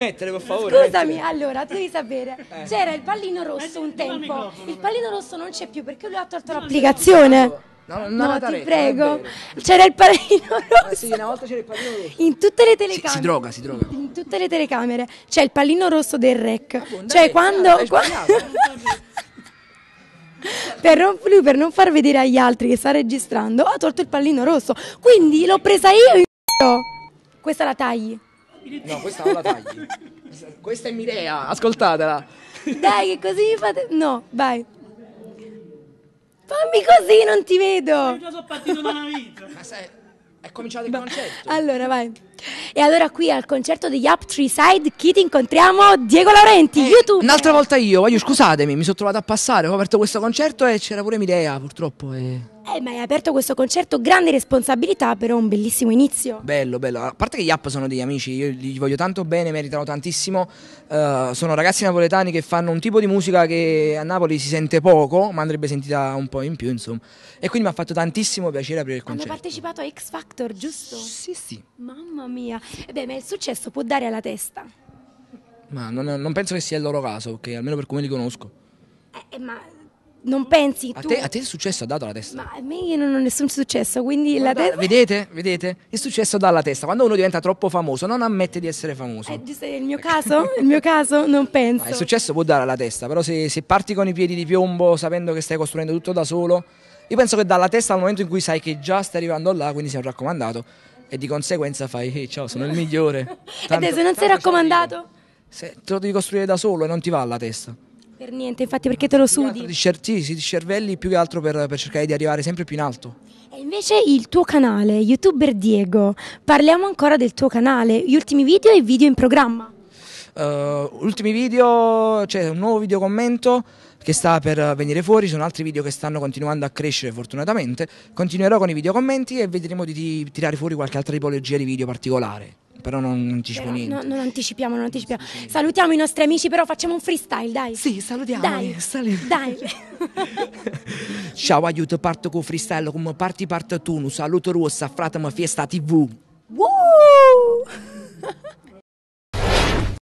Mettere per favore. Scusami, mettere. allora, tu devi sapere, eh. c'era il pallino rosso un tempo. Il pallino rosso non c'è più perché lui ha tolto l'applicazione. No, no, no, no ti prego. C'era il pallino rosso. Ah, sì, una volta c'era il pallino rosso. In tutte le telecamere. Si, si, droga, si droga. In tutte le telecamere c'è il pallino rosso del rec. Ah, buon, cioè, quando. per, non, lui, per non far vedere agli altri che sta registrando, ha tolto il pallino rosso. Quindi l'ho presa io in. Questa la tagli. No, questa non la tagli. questa è Mirea, ascoltatela. Dai, che così mi fate... No, vai. Fammi così, non ti vedo. Io già sono partito da una vita. Ma sai, è cominciato il Va. concerto. Allora, vai. E allora qui al concerto degli Up Tree Side Kid incontriamo Diego Laurenti, eh, YouTube. Un'altra volta io, voglio scusatemi, mi sono trovato a passare, ho aperto questo concerto e c'era pure Mirea, purtroppo. E... Eh, ma hai aperto questo concerto, grande responsabilità, però un bellissimo inizio. Bello, bello. A parte che gli app sono degli amici, io gli voglio tanto bene, meritano tantissimo. Uh, sono ragazzi napoletani che fanno un tipo di musica che a Napoli si sente poco, ma andrebbe sentita un po' in più, insomma. E quindi mi ha fatto tantissimo piacere aprire il concerto. Hanno partecipato a X Factor, giusto? Sì, sì. Mamma mia. E eh beh, ma il successo può dare alla testa. Ma non, non penso che sia il loro caso, perché almeno per come li conosco. Eh, eh ma non pensi a tu... Te, a te il successo ha dato la testa? Ma a me io non ho nessun successo, quindi Guarda, la testa... Vedete? Vedete? Il successo dà alla testa. Quando uno diventa troppo famoso non ammette di essere famoso. Eh, è giusto, il mio caso? il mio caso? Non penso. Ma il successo può dare alla testa, però se, se parti con i piedi di piombo sapendo che stai costruendo tutto da solo, io penso che dalla testa al momento in cui sai che già stai arrivando là, quindi sei un raccomandato, e di conseguenza fai, hey, ciao, sono il migliore. Tanto, e se non sei raccomandato? Se te lo devi costruire da solo e non ti va alla testa. Per niente, infatti perché te lo sudi? Di, cer- sì, di cervelli più che altro per, per cercare di arrivare sempre più in alto. E invece il tuo canale, YouTuber Diego, parliamo ancora del tuo canale, gli ultimi video e video in programma. Uh, ultimi video, c'è cioè un nuovo video commento che sta per venire fuori, sono altri video che stanno continuando a crescere fortunatamente. Continuerò con i video commenti e vedremo di tirare fuori qualche altra tipologia di video particolare però non anticipo però, niente. No, non anticipiamo, non anticipiamo. Sì, sì. Salutiamo i nostri amici, però facciamo un freestyle, dai. Sì, salutiamo. Dai. Eh, sali. dai. Ciao, aiuto, parto con freestyle, come parti parte tu, un saluto rossa, fratamo fiesta TV.